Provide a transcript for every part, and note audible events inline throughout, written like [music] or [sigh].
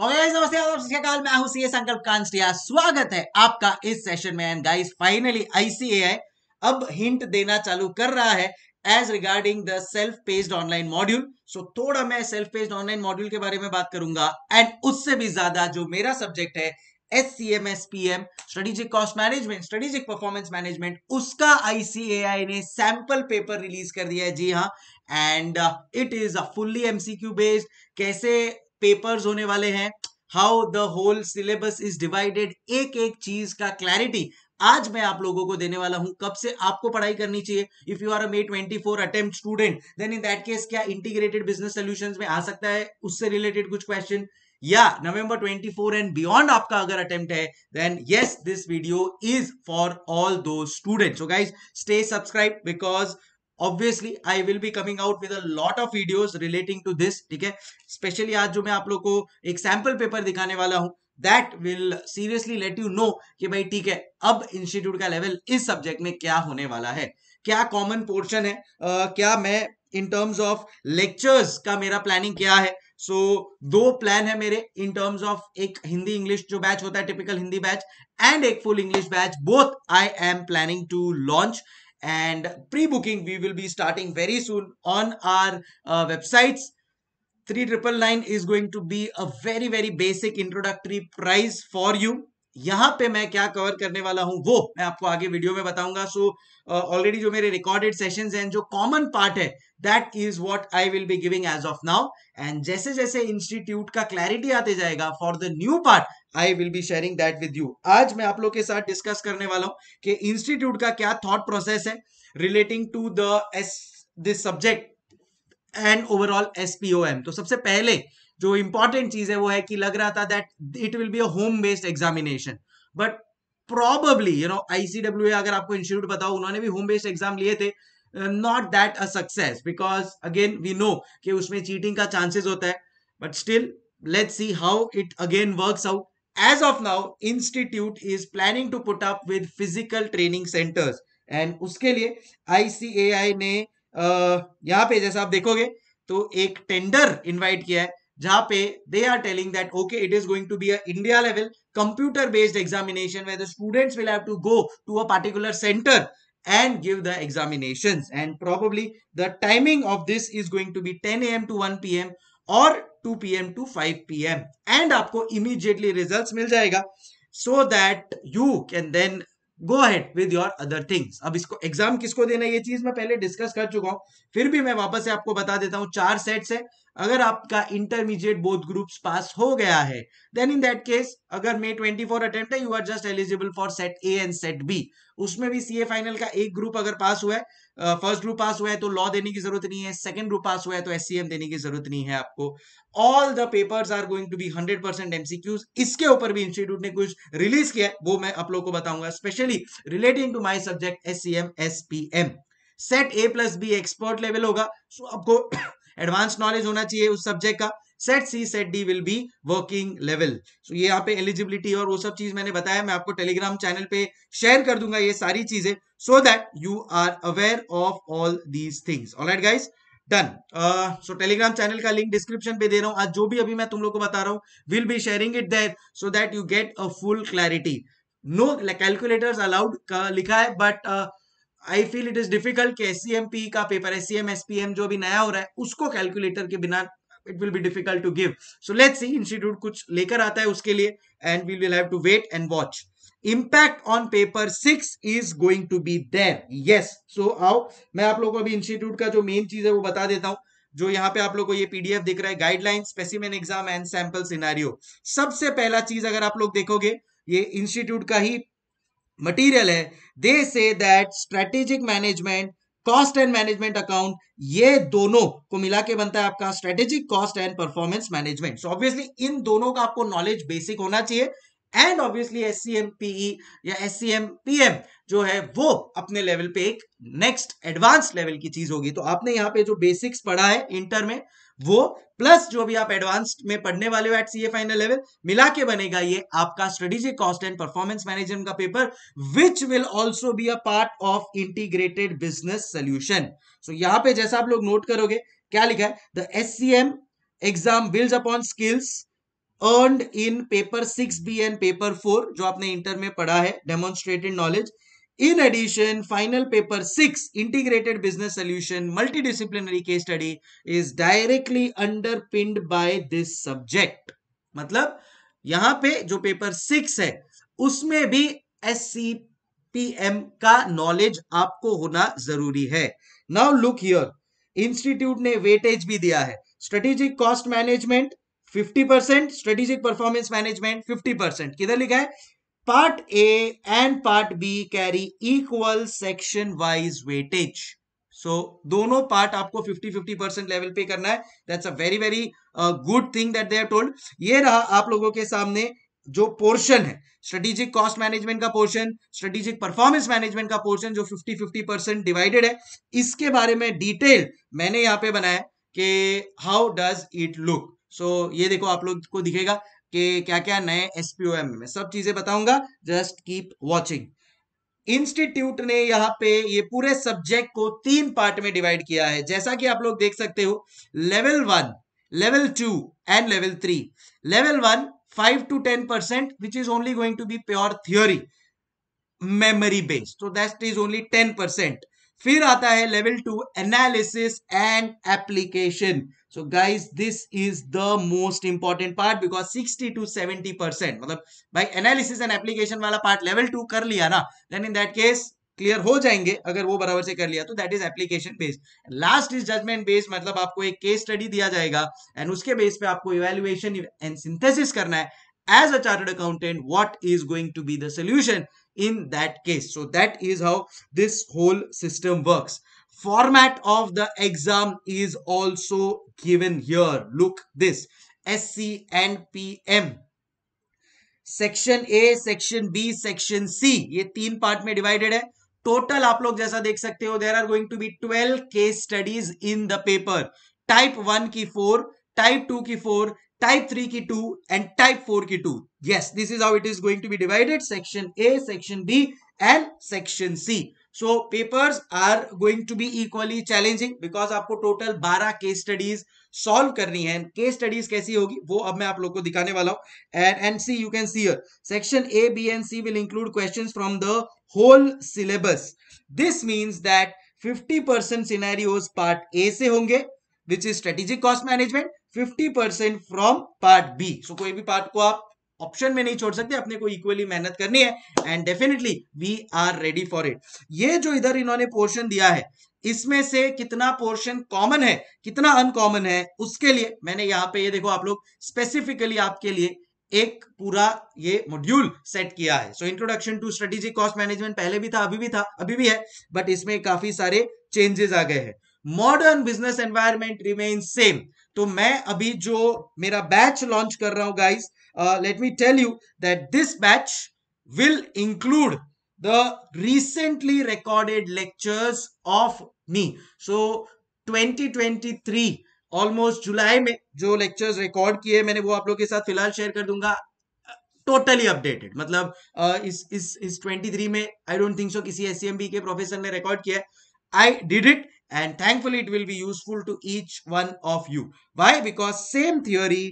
नमस्ते आप मैं हूं सीए संकल्प कांस्टिया स्वागत है आपका इस सेशन में एंड गाइस फाइनली आईसीएआई अब हिंट देना चालू कर रहा है as regarding the self paced online module so थोड़ा मैं सेल्फ पेस्ड ऑनलाइन मॉड्यूल के बारे में बात करूंगा एंड उससे भी ज्यादा जो मेरा सब्जेक्ट है S C M S P M strategic cost management strategic performance management उसका आईसीएआई ने सैंपल पेपर रिलीज कर दिया है जी हाँ and it is a fully MCQ based कैसे पेपर्स होने वाले हैं how the whole syllabus is divided एक एक चीज का क्लैरिटी आज मैं आप लोगों को देने वाला हूं कब से आपको पढ़ाई करनी चाहिए if you are a May 24 attempt student then in that case क्या इंटीग्रेटेड बिजनेस सोल्यूशन में आ सकता है उससे रिलेटेड कुछ क्वेश्चन या नवंबर 24 एंड बियॉन्ड आपका अगर अटेम्प्ट है then yes this video is for all those student so guys stay subscribe because obviously I will be coming out with lot of videos relating to this ठीक है specially आज जो मैं आप लोग को एक सैंपल पेपर दिखाने वाला हूं that will seriously let you know कि भाई ठीक है अब इंस्टीट्यूट का लेवल इस सब्जेक्ट में क्या होने वाला है क्या कॉमन पोर्शन है uh, क्या मैं इन टर्म्स ऑफ लेक्चर्स का मेरा प्लानिंग क्या है सो so, दो प्लान है मेरे इन टर्म्स ऑफ एक हिंदी इंग्लिश जो बैच होता है टिपिकल हिंदी बैच एंड एक full English batch both I am planning to launch and pre-booking we will be starting very soon on our uh, websites 3999 is going to be a very very basic introductory price for you यहाँ पे मैं क्या cover करने वाला हूँ वो मैं आपको आगे वीडियो में बताऊंगा सो ऑलरेडी uh, जो मेरे रिकॉर्डेड सेशंस हैं जो कॉमन पार्ट है that is what I will be giving as of now and जैसे जैसे इंस्टीट्यूट का क्लैरिटी आते जाएगा for the new part I will be sharing that with you आज मैं आप लोग के साथ डिस्कस करने वाला हूं कि इंस्टीट्यूट का क्या थॉट प्रोसेस है relating to the S this subject and overall SPOM तो सबसे पहले जो इंपॉर्टेंट चीज है वो है कि लग रहा था that it will be a home based examination but probably you know ICW अगर आपको इंस्टीट्यूट बताओ उन्होंने भी होम बेस्ड एग्जाम लिए थे not that a success because again we know कि उसमें चीटिंग का चांसेस होता है but still let's see how it again works out as of now institute is planning to put up with physical training centers and उसके लिए ICAI ने यहाँ पे जैसा आप देखोगे तो एक tender invite किया है जहाँ पे they are telling that okay it is going to be a India level computer based examination where the students will have to go to a particular center and give the examinations and probably the timing of this is going to be 10 a.m. to 1 p.m. or two P M to five P M and आपको immediately result मिल जाएगा so that you can then go ahead with your other things अब इसको exam किसको देना ये चीज मैं पहले डिस्कस कर चुका हूं फिर भी मैं वापस से आपको बता देता हूं चार सेट्स है अगर आपका इंटरमीडिएट बोथ ग्रुप्स पास हो गया है देन इन दैट केस अगर May 24 attempt you are just eligible for set A and set B उसमें भी सीए फाइनल का एक ग्रुप अगर पास हुआ है फर्स्ट ग्रुप पास हुआ है तो लॉ देने की जरूरत नहीं है सेकंड ग्रुप पास हुआ है तो एस देने की जरूरत नहीं है आपको all the papers are going to be hundred percent MCQs इसके ऊपर भी इंस्टीट्यूट ने कुछ रिलीज किया है वो मैं आप लोग को बताऊंगा specially relating to my subject S C M S P M set A plus B expert level होगा सो आपको एडवांस [coughs] नॉलेज होना चाहिए उस सब्जेक्ट का set C set D will be working level so ये यहाँ पे एलिजिबिलिटी और वो सब चीज मैंने बताया मैं आपको टेलीग्राम चैनल पे शेयर कर दूंगा ये सारी चीजें so that you are aware of all these things all right guys done so Telegram channel का लिंक डिस्क्रिप्शन पे दे रहा हूं आज जो भी अभी मैं तुम लोग को बता रहा हूँ will be sharing it there so that you get a full clarity no calculators allowed लिखा है but I feel it is difficult कि एस का पेपर एस सी जो भी नया हो रहा है उसको कैलकुलेटर के बिना it will be difficult to give so let's see institute कुछ लेकर आता है उसके लिए and we will have to wait and watch impact on paper six is going to be there yes so आओ मैं आप लोगों को अभी इंस्टीट्यूट का जो मेन चीज है वो बता देता हूं जो यहाँ पे आप लोगों को ये पीडीएफ दिख रहा है guidelines specimen exam and sample scenario सबसे पहला चीज अगर आप लोग देखोगे ये इंस्टीट्यूट का ही मटेरियल है they say that strategic management cost and management account ये दोनों को मिला के बनता है आपका strategic cost and performance management so obviously इन दोनों का आपको नॉलेज बेसिक होना चाहिए and obviously S C M P E या S C M P M जो है वो अपने लेवल पे एक नेक्स्ट एडवांस लेवल की चीज होगी तो आपने यहाँ पे जो बेसिक्स पढ़ा है इंटर में वो प्लस जो भी आप एडवांस में पढ़ने वाले हो एट सी फाइनल लेवल मिला के बनेगा ये आपका strategic cost and performance management का paper which will also be a part of integrated business solution so यहां पे जैसा आप लोग नोट करोगे क्या लिखा है the S C M exam build upon skills earn in paper six B and paper four जो आपने इंटर में पढ़ा है demonstrated knowledge In addition, final paper 6, Integrated Business Solution, Multidisciplinary Case Study is directly underpinned by this subject. मतलब यहां पे जो paper six है उसमें भी एस का नॉलेज आपको होना जरूरी है नाउ लुक हियर इंस्टीट्यूट ने वेटेज भी दिया है strategic cost management 50 percent strategic performance management 50 percent किधर लिखा है Part A and Part B carry equal section wise weightage. So so, दोनों पार्ट आपको 50 50 परसेंट लेवल पे करना है that's a very very good thing that they have told ये रहा आप लोगों के सामने जो पोर्शन है स्ट्रेटेजिक कॉस्ट मैनेजमेंट का पोर्शन स्ट्रेटेजिक परफॉर्मेंस मैनेजमेंट का पोर्शन जो 50 50 परसेंट डिवाइडेड है इसके बारे में डिटेल मैंने यहां पे बनाया कि how does it look so ये देखो आप लोग को दिखेगा कि क्या क्या नए एसपीओएम में सब चीजें बताऊंगा जस्ट कीप वॉचिंग इंस्टीट्यूट ने यहाँ पे ये पूरे सब्जेक्ट को तीन पार्ट में डिवाइड किया है जैसा कि आप लोग देख सकते हो level one level two and level three level one five to ten percent which is only going to be pure theory memory based so that is only ten percent फिर आता है level two analysis and application so guys this is the most important part because 60 to 70 percent मतलब भाई analysis and application वाला part level two कर लिया ना then in that case clear हो जाएंगे अगर वो बराबर से कर लिया तो that is application based last is judgement based मतलब आपको एक केस स्टडी दिया जाएगा एंड उसके बेस पे आपको इवेल्युएशन एंड सिंथेसिस करना है as a chartered accountant what is going to be the solution in that case. So that is how this whole system works. Format of the exam is also given here. Look this SC and PM. Section A section B section C ये तीन part में divided है total आप लोग जैसा देख सकते हो there are going to be twelve case studies in the paper type one की फोर टाइप टू की फोर type 3 की 2 and type 4 की 2 yes this is how it is going to be divided section a section b and section c so papers are going to be equally challenging because आपको total 12 case studies solve करनी है case studies कैसी होगी वो अब मैं आप लोग को दिखाने वाला हूं and and see you can see section A B and C will include questions from the whole syllabus this means that 50% scenarios part A से होंगे which is strategic cost management fifty percent from part B so कोई भी part को आप option में नहीं छोड़ सकते अपने को इक्वली मेहनत करनी है and definitely we are ready for it ये जो इधर इन्होंने पोर्शन दिया है इसमें से कितना पोर्शन कॉमन है कितना अनकॉमन है उसके लिए मैंने यहाँ पे ये देखो आप लोग स्पेसिफिकली आपके लिए एक पूरा ये मॉड्यूल सेट किया है so introduction to strategic cost management पहले भी था अभी भी था अभी भी है बट इसमें काफी सारे चेंजेस आ गए हैं modern business environment remain same तो मैं अभी जो मेरा बैच लॉन्च कर रहा हूं guys let me tell you that this batch will include the recently recorded lectures of me so 2023 almost जुलाई में जो लेक्चर्स रिकॉर्ड किए मैंने वो आप लोग के साथ फिलहाल शेयर कर दूंगा टोटली अपडेटेड मतलब uh, इस इस इस 23 में आई डोंट थिंक सो किसी एस के प्रोफेसर ने रिकॉर्ड किया I did it and thankfully it will be useful to each one of you why because same theory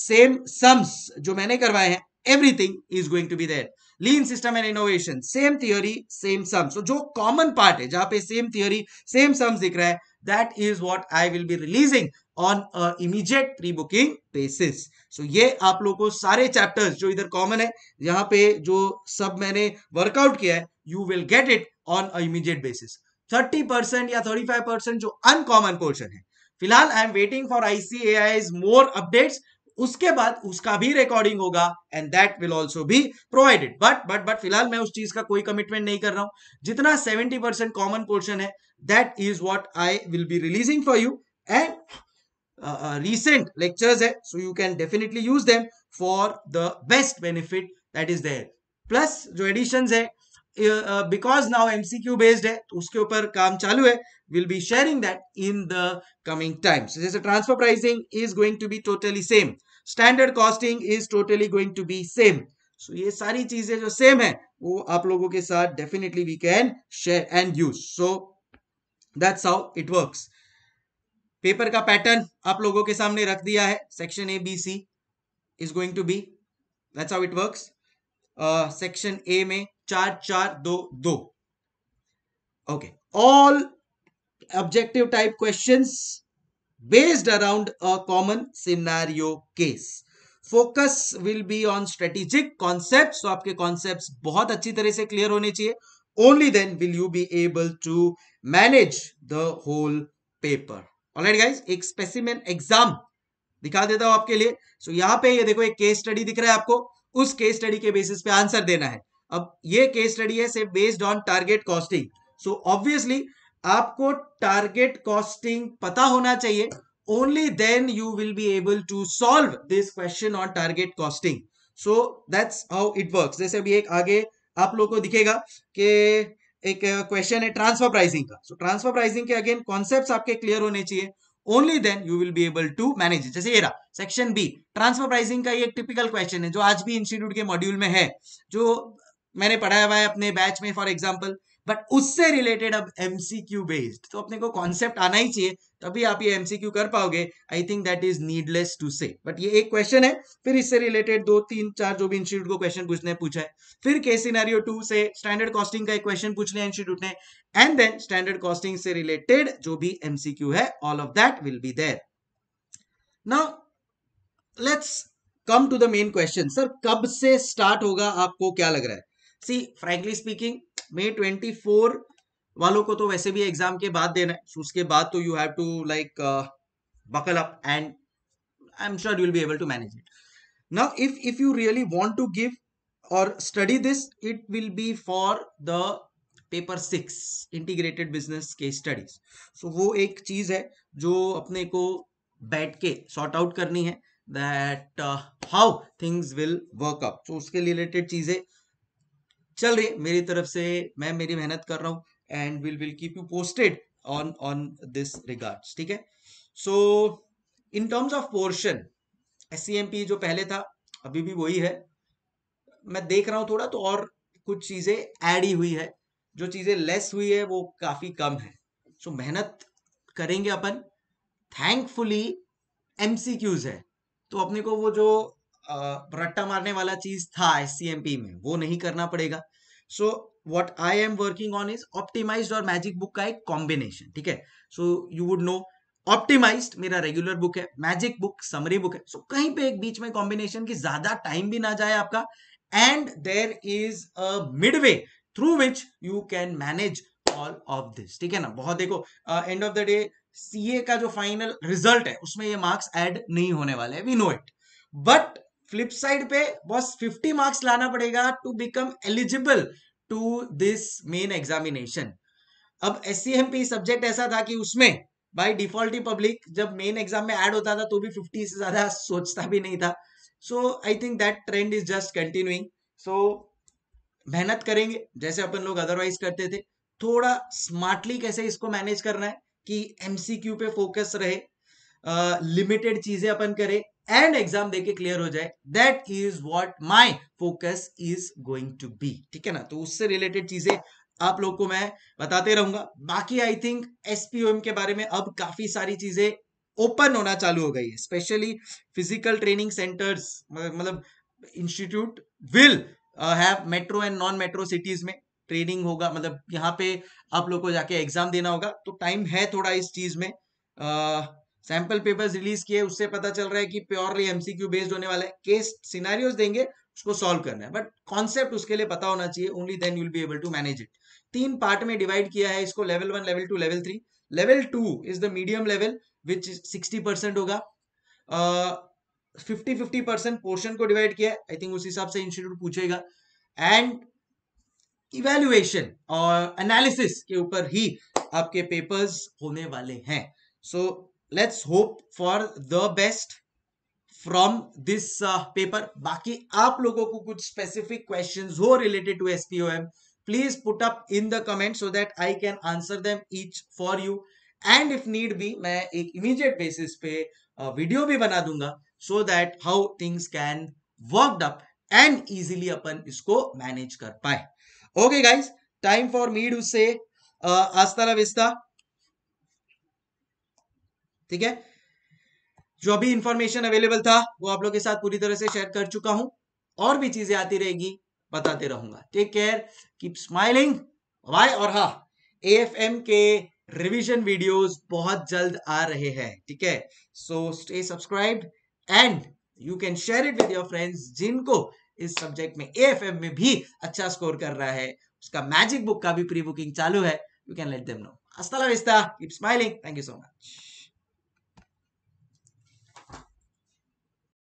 same sums jo maine karwaye hain everything is going to be there lean system and innovation same theory same sums so jo common part hai jahan pe same theory same sums dikh raha hai that is what I will be releasing on a immediate pre-booking basis. So ye aap logo ko sare chapters jo idhar common hai yahan pe jo sab maine workout kiya hai you will get it on a immediate basis. Thirty percent या thirty five percent जो uncommon portion है फिलहाल I am waiting for ICAI more updates उसके बाद उसका भी recording होगा and that will also भी प्रोवाइडेड बट बट बट फिलहाल मैं उस चीज का कोई कमिटमेंट नहीं कर रहा हूं जितना सेवेंटी परसेंट कॉमन पोर्शन है that is what I will be releasing for you and recent lectures है so you can definitely use them for the best benefit that is there plus जो addition है because now MCQ based है तो उसके ऊपर काम चालू है will be sharing that in the coming times जैसे transfer pricing is going to be totally same standard costing is totally going to be same so ये सारी चीजें जो सेम है वो आप लोगों के साथ definitely we can share and use so that's how it works पेपर का पैटर्न आप लोगों के सामने रख दिया है section A B C is going to be that's how it works section A में चार चार दो दो okay all objective type question based around a common scenario case focus will be on strategic concept तो आपके concept बहुत अच्छी तरह से क्लियर होने चाहिए only then will you be able to manage the whole paper all right guys एक specimen exam दिखा देता हूं आपके लिए सो so, यहां पे ये देखो एक केस स्टडी दिख रहा है आपको उस केस स्टडी के बेसिस पे आंसर देना है अब ये केस स्टडी है से based on target costing so obviously आपको टारगेट कॉस्टिंग पता होना चाहिए only then you will be able to solve this question on target costing so that's how it work जैसे अभी एक आगे आप लोगों को दिखेगा कि एक क्वेश्चन है ट्रांसफर प्राइसिंग का सो ट्रांसफर प्राइसिंग के अगेन कॉन्सेप्ट्स आपके क्लियर होने चाहिए only then you will be able to manage जैसे ये रहा सेक्शन बी ट्रांसफर प्राइसिंग का ये एक टिपिकल क्वेश्चन है जो आज भी इंस्टीट्यूट के मॉड्यूल में है जो मैंने पढ़ाया हुआ है अपने बैच में फॉर एग्जाम्पल बट उससे रिलेटेड अब एमसीक्यू बेस्ड तो अपने को कॉन्सेप्ट आना ही चाहिए तभी आप ये एमसीक्यू कर पाओगे I think that is needless to say but ये एक क्वेश्चन है फिर इससे रिलेटेड दो तीन चार जो भी इंस्टीट्यूट को क्वेश्चन पूछने पूछा है फिर के सीनारियो टू से स्टैंडर्ड कॉस्टिंग का एक क्वेश्चन पूछ लिया इंस्टीट्यूट ने एंड देन स्टैंडर्ड कॉस्टिंग से रिलेटेड जो भी एमसीक्यू है all of that will be there now let's come to the main question sir कब से स्टार्ट होगा आपको क्या लग रहा है सी फ्रेंकली स्पीकिंग मई फोर वालों को तो वैसे भी एग्जाम के बाद देना है उसके बाद तो you have to like buckle buckle up and i'm sure you'll be able to manage it now if if you really want to give और study this it will be for the paper six integrated business के studies so वो एक चीज है जो अपने को बैठ के सॉर्ट आउट करनी है that how things will work up तो उसके रिलेटेड चीजें चल रही मेरी तरफ से मैं मेरी मेहनत कर रहा हूँ and will will keep you posted on on this regard ठीक है so in terms of portion as जो पहले था अभी भी वही है मैं देख रहा हूँ थोड़ा तो और कुछ चीजें ऐड ही हुई है जो चीजें लेस हुई है वो काफी कम है सो so, मेहनत करेंगे अपन थैंकफुली एमसीक्यूज है तो अपने को वो जो रट्टा मारने वाला चीज था एससीएमपी में वो नहीं करना पड़ेगा so what I am working on is optimize और मैजिक बुक का एक कॉम्बिनेशन ठीक है so you would know optimize मेरा रेगुलर बुक है मैजिक बुक समरी बुक है सो so, कहीं पे एक बीच में कॉम्बिनेशन की ज्यादा टाइम भी ना जाए आपका and there is a way through which you can manage all of this ठीक है ना बहुत देखो एंड ऑफ द डे ए का जो फाइनल रिजल्ट है उसमें ये मार्क्स एड नहीं होने वाले we know it but flip side पे बॉस 50 मार्क्स लाना पड़ेगा to become eligible to this main examination अब एस सब्जेक्ट ऐसा था कि उसमें बाई डिफॉल्ट पब्लिक जब मेन एग्जाम में एड होता था तो भी 50 से ज्यादा सोचता भी नहीं था so I think that trend is just continuing so मेहनत करेंगे जैसे अपन लोग अदरवाइज करते थे थोड़ा स्मार्टली कैसे इसको मैनेज करना है कि एमसीक्यू पे फोकस रहे लिमिटेड चीजें अपन करें एंड एग्जाम देके क्लियर हो जाए that is what my focus is going to be ठीक है ना तो उससे रिलेटेड चीजें आप लोग को मैं बताते रहूंगा बाकी आई थिंक एसपीओएम के बारे में अब काफी सारी चीजें ओपन होना चालू हो गई है स्पेशली फिजिकल ट्रेनिंग सेंटर्स मतलब institute will have metro and non metro cities में ट्रेनिंग होगा मतलब यहाँ पे आप लोग को जाके एग्जाम देना होगा तो टाइम है थोड़ा इस चीज में uh, सैंपल पेपर्स रिलीज किए उससे पता चल रहा है कि प्योरली एमसीक्यू बेस्ड होने वाला है केस सिनारियोज देंगे उसको सॉल्व करना है बट कॉन्सेप्ट उसके लिए पता होना चाहिए only then you'll be able to manage it तीन पार्ट में डिवाइड किया है इसको level one level two level three level two is the medium level which sixty percent होगा फिफ्टी फिफ्टी परसेंट पोर्शन को डिवाइड किया है आई थिंक उस हिसाब से इंस्टीट्यूट पूछेगा एंड इवेल्युएशन और एनालिसिस के ऊपर ही आपके पेपर्स होने वाले हैं so so, let's hope for the best from this paper बाकी आप लोगों को कुछ स्पेसिफिक क्वेश्चन हो related to S P O M please put up in the comment so that I can answer them each for you and if need भी मैं एक immediate basis पे वीडियो uh, भी बना दूंगा so that how things can worked up and easily अपन इसको manage कर पाए okay guys time for me उसे से आस्ता विस्ता ठीक है जो भी इंफॉर्मेशन अवेलेबल था वो आप लोग के साथ पूरी तरह से शेयर कर चुका हूं और भी चीजें आती रहेगी बताते रहूंगा take care keep smiling bye और हाँ एएफएम के रिविजन वीडियोस बहुत जल्द आ रहे हैं ठीक है so stay subscribe and you can share it with your friends जिनको इस सब्जेक्ट में एम में भी अच्छा स्कोर कर रहा है उसका मैजिक बुक का भी प्री बुकिंग चालू है you can let them know अस्ता विस्ता keep smiling thank you so much